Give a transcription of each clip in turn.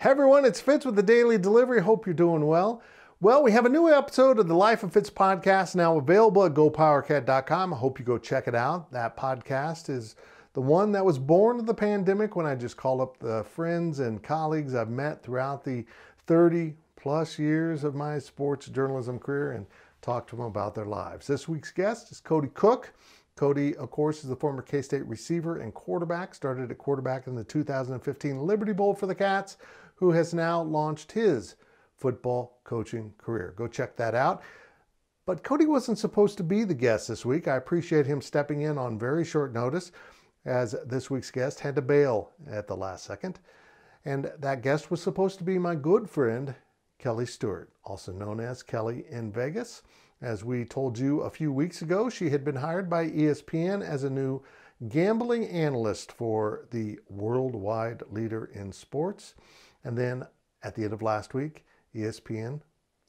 Hey everyone, it's Fitz with the Daily Delivery. Hope you're doing well. Well, we have a new episode of the Life of Fitz podcast now available at gopowercat.com. I hope you go check it out. That podcast is the one that was born of the pandemic when I just called up the friends and colleagues I've met throughout the 30 plus years of my sports journalism career and talked to them about their lives. This week's guest is Cody Cook. Cody, of course, is the former K State receiver and quarterback, started at quarterback in the 2015 Liberty Bowl for the Cats who has now launched his football coaching career. Go check that out. But Cody wasn't supposed to be the guest this week. I appreciate him stepping in on very short notice, as this week's guest had to bail at the last second. And that guest was supposed to be my good friend, Kelly Stewart, also known as Kelly in Vegas. As we told you a few weeks ago, she had been hired by ESPN as a new gambling analyst for the worldwide leader in sports. And then at the end of last week, ESPN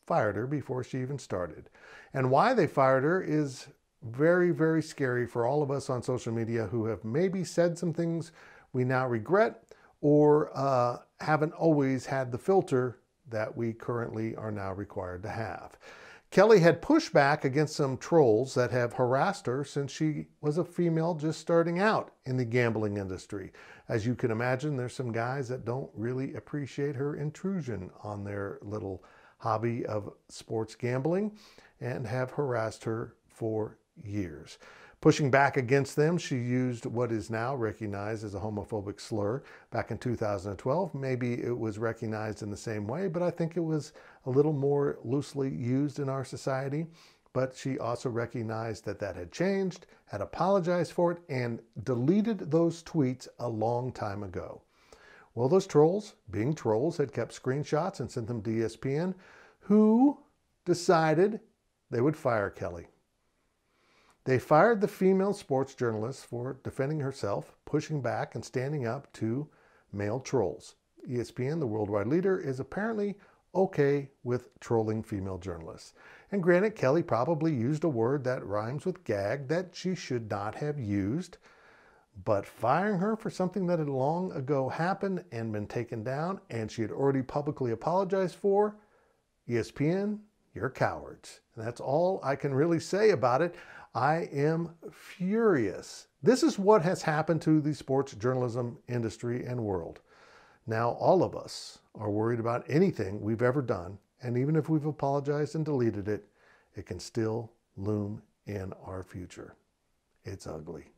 fired her before she even started. And why they fired her is very, very scary for all of us on social media who have maybe said some things we now regret or uh, haven't always had the filter that we currently are now required to have. Kelly had pushed back against some trolls that have harassed her since she was a female just starting out in the gambling industry. As you can imagine, there's some guys that don't really appreciate her intrusion on their little hobby of sports gambling and have harassed her for years. Pushing back against them, she used what is now recognized as a homophobic slur back in 2012. Maybe it was recognized in the same way, but I think it was a little more loosely used in our society. But she also recognized that that had changed, had apologized for it, and deleted those tweets a long time ago. Well, those trolls, being trolls, had kept screenshots and sent them to ESPN, who decided they would fire Kelly. They fired the female sports journalist for defending herself, pushing back, and standing up to male trolls. ESPN, the worldwide leader, is apparently okay with trolling female journalists. And granted, Kelly probably used a word that rhymes with gag that she should not have used, but firing her for something that had long ago happened and been taken down and she had already publicly apologized for, ESPN, you're cowards. And that's all I can really say about it. I am furious. This is what has happened to the sports journalism industry and world. Now, all of us are worried about anything we've ever done, and even if we've apologized and deleted it, it can still loom in our future. It's ugly.